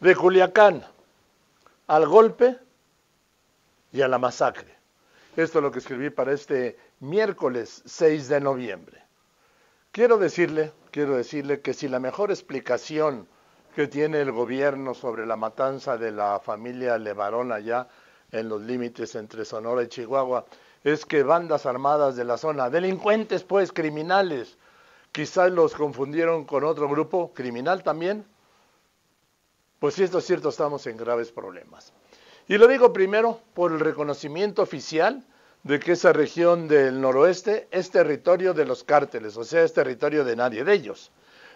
de Culiacán al golpe y a la masacre. Esto es lo que escribí para este miércoles 6 de noviembre. Quiero decirle, quiero decirle que si la mejor explicación que tiene el gobierno sobre la matanza de la familia Levarón allá en los límites entre Sonora y Chihuahua es que bandas armadas de la zona, delincuentes pues, criminales, quizás los confundieron con otro grupo criminal también, pues si esto es cierto, estamos en graves problemas. Y lo digo primero por el reconocimiento oficial de que esa región del noroeste es territorio de los cárteles, o sea, es territorio de nadie de ellos.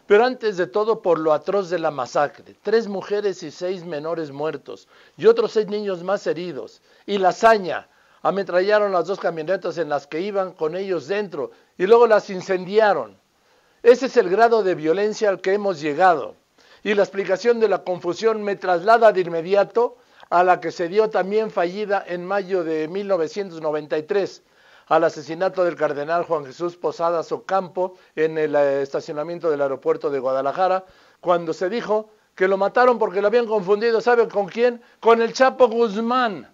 Pero antes de todo por lo atroz de la masacre, tres mujeres y seis menores muertos y otros seis niños más heridos. Y la hazaña, ametrallaron las dos camionetas en las que iban con ellos dentro y luego las incendiaron. Ese es el grado de violencia al que hemos llegado y la explicación de la confusión me traslada de inmediato a la que se dio también fallida en mayo de 1993, al asesinato del cardenal Juan Jesús Posadas Ocampo en el eh, estacionamiento del aeropuerto de Guadalajara, cuando se dijo que lo mataron porque lo habían confundido, ¿saben con quién? Con el Chapo Guzmán.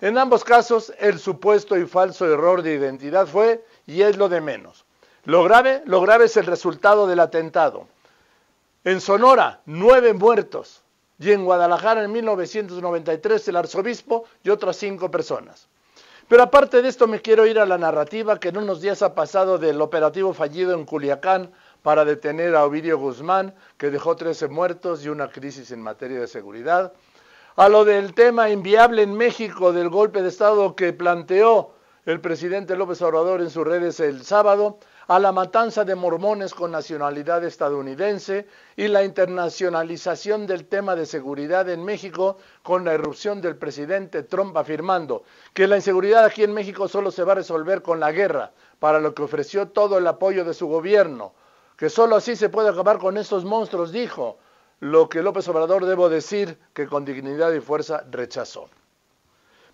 En ambos casos, el supuesto y falso error de identidad fue y es lo de menos. Lo grave, lo grave es el resultado del atentado. En Sonora, nueve muertos. Y en Guadalajara, en 1993, el arzobispo y otras cinco personas. Pero aparte de esto, me quiero ir a la narrativa que en unos días ha pasado del operativo fallido en Culiacán para detener a Ovidio Guzmán, que dejó 13 muertos y una crisis en materia de seguridad, a lo del tema inviable en México del golpe de Estado que planteó el presidente López Obrador en sus redes el sábado a la matanza de mormones con nacionalidad estadounidense y la internacionalización del tema de seguridad en México con la irrupción del presidente Trump afirmando que la inseguridad aquí en México solo se va a resolver con la guerra, para lo que ofreció todo el apoyo de su gobierno, que solo así se puede acabar con estos monstruos, dijo, lo que López Obrador debo decir que con dignidad y fuerza rechazó.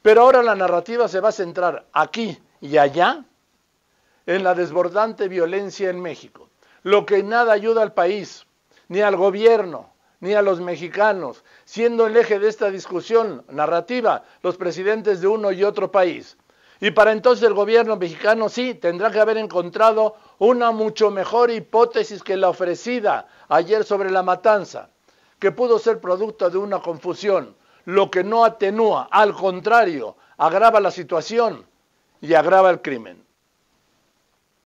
Pero ahora la narrativa se va a centrar aquí y allá en la desbordante violencia en México, lo que nada ayuda al país, ni al gobierno, ni a los mexicanos, siendo el eje de esta discusión narrativa los presidentes de uno y otro país. Y para entonces el gobierno mexicano sí tendrá que haber encontrado una mucho mejor hipótesis que la ofrecida ayer sobre la matanza, que pudo ser producto de una confusión, lo que no atenúa, al contrario, agrava la situación y agrava el crimen.